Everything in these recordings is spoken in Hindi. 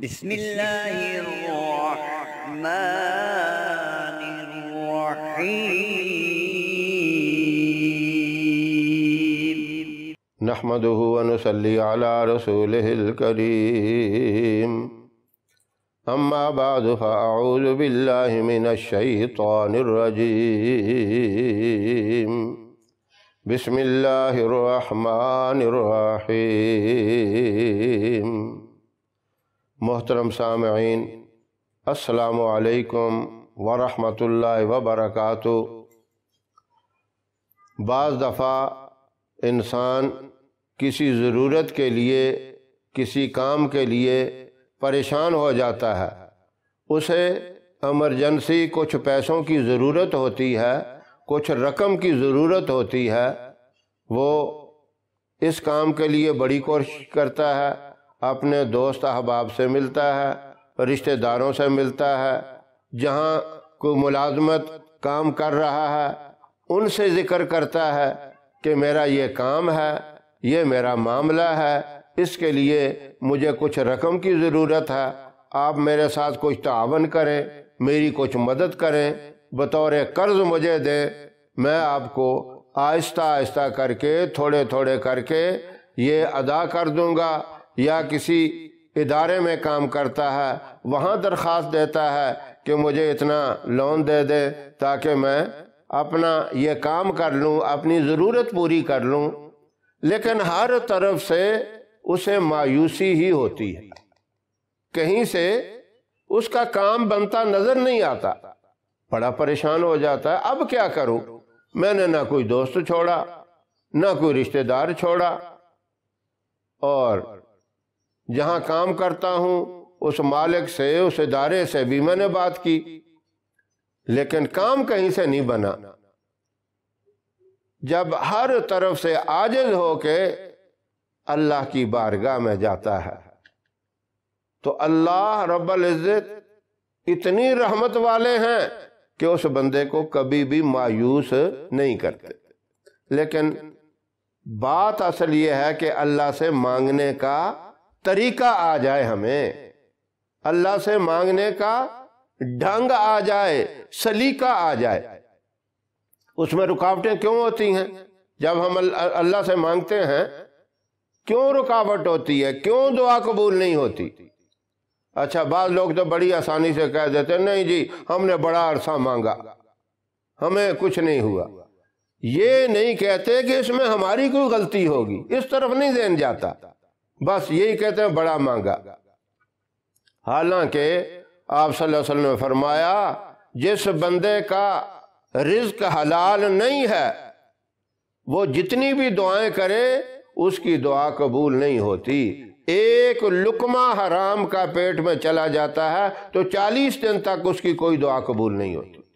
बिस्मिल्लाहिर्रहमानिर्रहीम नहमदुहु वनुसल्ली अला रसूलिहिल करीम अम्मा बाद फ़ाऊज़ु बिल्लाहि मिनश शैतानिर रजीम बिस्मिल्लाहिर्रहमानिर्रहीम मोहतरम सामीन असलकम वरम वर्क बाज़ दफ़ा इंसान किसी ज़रूरत के लिए किसी काम के लिए परेशान हो जाता है उसे एमरजेंसी कुछ पैसों की ज़रूरत होती है कुछ रकम की ज़रूरत होती है वो इस काम के लिए बड़ी कोशिश करता है अपने दोस्त अहबाब से मिलता है रिश्तेदारों से मिलता है जहाँ को मुलाजमत काम कर रहा है उनसे ज़िक्र करता है कि मेरा ये काम है ये मेरा मामला है इसके लिए मुझे कुछ रकम की ज़रूरत है आप मेरे साथ कुछ तावन करें मेरी कुछ मदद करें बतौर कर्ज मुझे दें मैं आपको आहिस्ता आहिस्ता करके थोड़े थोड़े करके ये अदा कर दूंगा या किसी इदारे में काम करता है वहाँ दरख्वास्त देता है कि मुझे इतना लोन दे दे ताकि मैं अपना ये काम कर लूँ अपनी ज़रूरत पूरी कर लूँ लेकिन हर तरफ से उसे मायूसी ही होती है कहीं से उसका काम बनता नज़र नहीं आता बड़ा परेशान हो जाता है अब क्या करूं मैंने ना कोई दोस्त छोड़ा ना कोई रिश्तेदार छोड़ा और जहाँ काम करता हूँ उस मालिक से उस इदारे से भी मैंने बात की लेकिन काम कहीं से नहीं बना जब हर तरफ से आजिज होके अल्लाह की बारगाह में जाता है तो अल्लाह रब्बल इज़्ज़त इतनी रहमत वाले हैं कि उस बंदे को कभी भी मायूस नहीं करते लेकिन बात असल ये है कि अल्लाह से मांगने का तरीका आ जाए हमें अल्लाह से मांगने का ढंग आ जाए सलीका आ जाए उसमें रुकावटें क्यों होती हैं जब हम अल्लाह से मांगते हैं क्यों रुकावट होती है क्यों दुआ कबूल नहीं होती अच्छा बाद लोग तो बड़ी आसानी से कह देते नहीं जी हमने बड़ा अरसा मांगा हमें कुछ नहीं हुआ ये नहीं कहते कि इसमें हमारी कोई गलती होगी इस तरफ नहीं देन जाता बस यही कहते हैं बड़ा मांगा हालांकि आप सल्लल्लाहु अलैहि वसल्लम ने फरमाया जिस बंदे का रिज्क हलाल नहीं है वो जितनी भी दुआएं करे उसकी दुआ कबूल नहीं होती एक लुकमा हराम का पेट में चला जाता है तो चालीस दिन तक उसकी कोई दुआ कबूल नहीं होती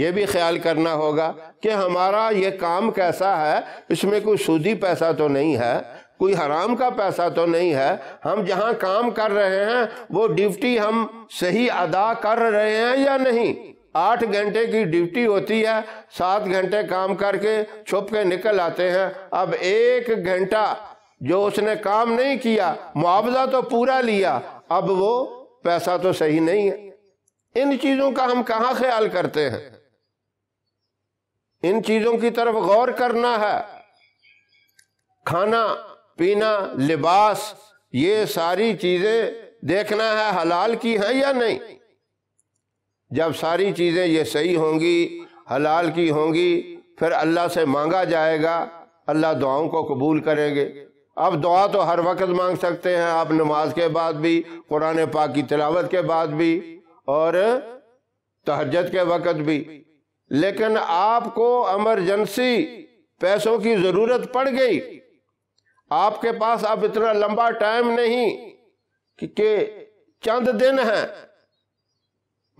ये भी ख्याल करना होगा कि हमारा ये काम कैसा है इसमें कोई सूदी पैसा तो नहीं है कोई हराम का पैसा तो नहीं है हम जहां काम कर रहे हैं वो ड्यूटी हम सही अदा कर रहे हैं या नहीं आठ घंटे की ड्यूटी होती है सात घंटे काम करके छुप के निकल आते हैं अब एक घंटा जो उसने काम नहीं किया मुआवजा तो पूरा लिया अब वो पैसा तो सही नहीं है इन चीजों का हम कहा ख्याल करते हैं इन चीजों की तरफ गौर करना है खाना पीना लिबास ये सारी चीज़ें देखना है हलाल की है या नहीं जब सारी चीज़ें ये सही होंगी हलाल की होंगी फिर अल्लाह से मांगा जाएगा अल्लाह दुआओं को कबूल करेंगे अब दुआ तो हर वक्त मांग सकते हैं आप नमाज के बाद भी कुरान पाक की तिलावत के बाद भी और तहजत के वक़्त भी लेकिन आपको एमरजेंसी पैसों की ज़रूरत पड़ गई आपके पास अब इतना लंबा टाइम नहीं कि, के चंद दिन है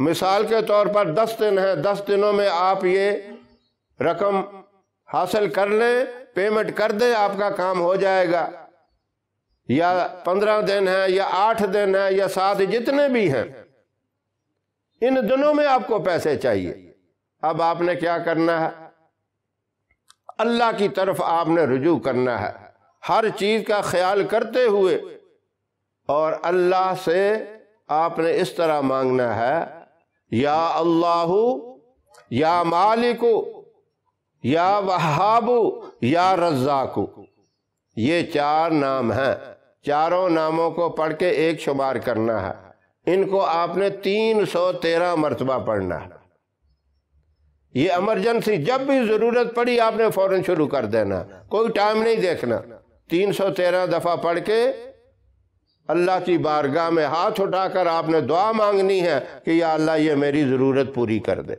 मिसाल के तौर पर दस दिन है दस दिनों में आप ये रकम हासिल कर लें पेमेंट कर दें आपका काम हो जाएगा या पंद्रह दिन है या आठ दिन है या सात जितने भी हैं इन दिनों में आपको पैसे चाहिए अब आपने क्या करना है अल्लाह की तरफ आपने रुजू करना है हर चीज़ का ख्याल करते हुए और अल्लाह से आपने इस तरह मांगना है या अल्लाह या मालिको या वहाबू या रज्जाकू ये चार नाम हैं चारों नामों को पढ़ के एक शुमार करना है इनको आपने तीन सौ तेरह मरतबा पढ़ना है ये इमरजेंसी जब भी ज़रूरत पड़ी आपने फ़ौरन शुरू कर देना कोई टाइम नहीं देखना तीन सौ तेरह दफ़ा पढ़ के अल्लाह की बारगाह में हाथ उठाकर आपने दुआ मांगनी है कि या अल्लाह ये मेरी ज़रूरत पूरी कर दे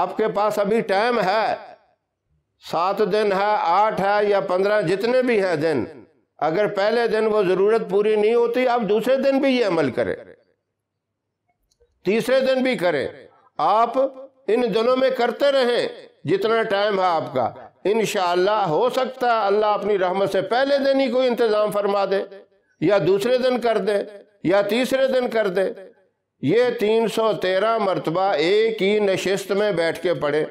आपके पास अभी टाइम है सात दिन है आठ है या पंद्रह जितने भी हैं दिन अगर पहले दिन वो ज़रूरत पूरी नहीं होती आप दूसरे दिन भी ये अमल करें तीसरे दिन भी करें आप इन दिनों में करते रहें जितना टाइम है आपका इन हो सकता है अल्लाह अपनी रहमत से पहले दिन ही कोई इंतज़ाम फरमा दे या दूसरे दिन कर दे या तीसरे दिन कर दे ये तीन सौ तेरह मरतबा एक ही नशस्त में बैठ के पढ़े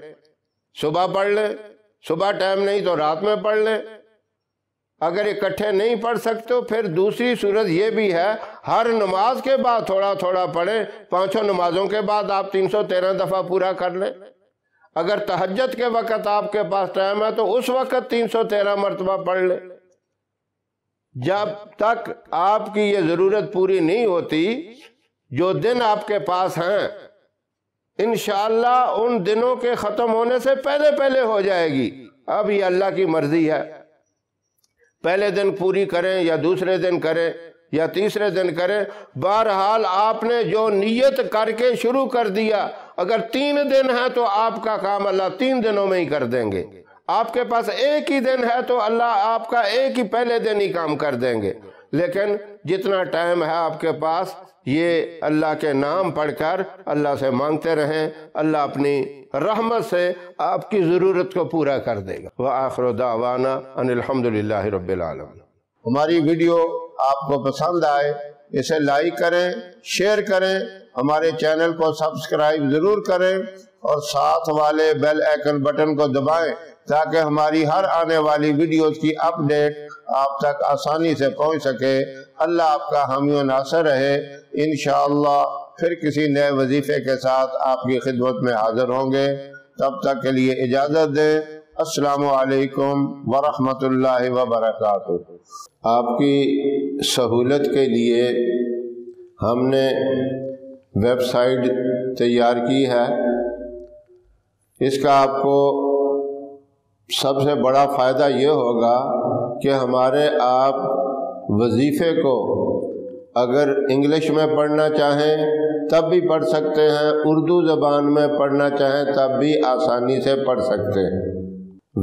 सुबह पढ़ ले सुबह टाइम नहीं तो रात में पढ़ ले अगर इकट्ठे नहीं पढ़ सकते फिर दूसरी सूरत यह भी है हर नमाज के बाद थोड़ा थोड़ा पढ़े पांचों नमाजों के बाद आप तीन सौ तेरह दफ़ा पूरा कर लें अगर तहजत के वक़्त आपके पास टाइम है तो उस वक़्त तीन सौ तेरह मरतबा पढ़ ले जब तक आपकी ये ज़रूरत पूरी नहीं होती जो दिन आपके पास हैं इन उन दिनों के ख़त्म होने से पहले पहले हो जाएगी अब ये अल्लाह की मर्ज़ी है पहले दिन पूरी करें या दूसरे दिन करें या तीसरे दिन करें बहरहाल आपने जो नीयत करके शुरू कर दिया अगर तीन दिन है तो आपका काम अल्लाह तीन दिनों में ही कर देंगे आपके पास एक ही दिन है तो अल्लाह आपका एक ही पहले दिन ही काम कर देंगे लेकिन जितना टाइम है आपके पास ये अल्लाह के नाम पढ़कर अल्लाह से मांगते रहें अल्लाह अपनी रहमत से आपकी ज़रूरत को पूरा कर देगा वह आखिर दावाना अनिलहमदिल्ला रबालम हमारी वीडियो आपको पसंद आए इसे लाइक करें शेयर करें हमारे चैनल को सब्सक्राइब जरूर करें और साथ वाले बेल आइकन बटन को दबाएं ताकि हमारी हर आने वाली वीडियोस की अपडेट आप तक आसानी से पहुंच सके अल्लाह आपका हामी नासर रहे इन फिर किसी नए वजीफे के साथ आपकी खिदमत में हाजिर होंगे तब तक के लिए इजाज़त दें असलकम वरहमतुल्ला वबरक आपकी सहूलत के लिए हमने वेबसाइट तैयार की है इसका आपको सबसे बड़ा फ़ायदा ये होगा कि हमारे आप वजीफ़े को अगर इंग्लिश में पढ़ना चाहें तब भी पढ़ सकते हैं उर्दू ज़बान में पढ़ना चाहें तब भी आसानी से पढ़ सकते हैं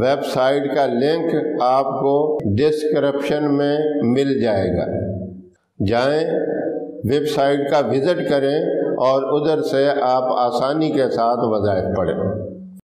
वेबसाइट का लिंक आपको डिस्क्रिप्शन में मिल जाएगा जाएं वेबसाइट का विज़िट करें और उधर से आप आसानी के साथ वज़ायत पढ़ें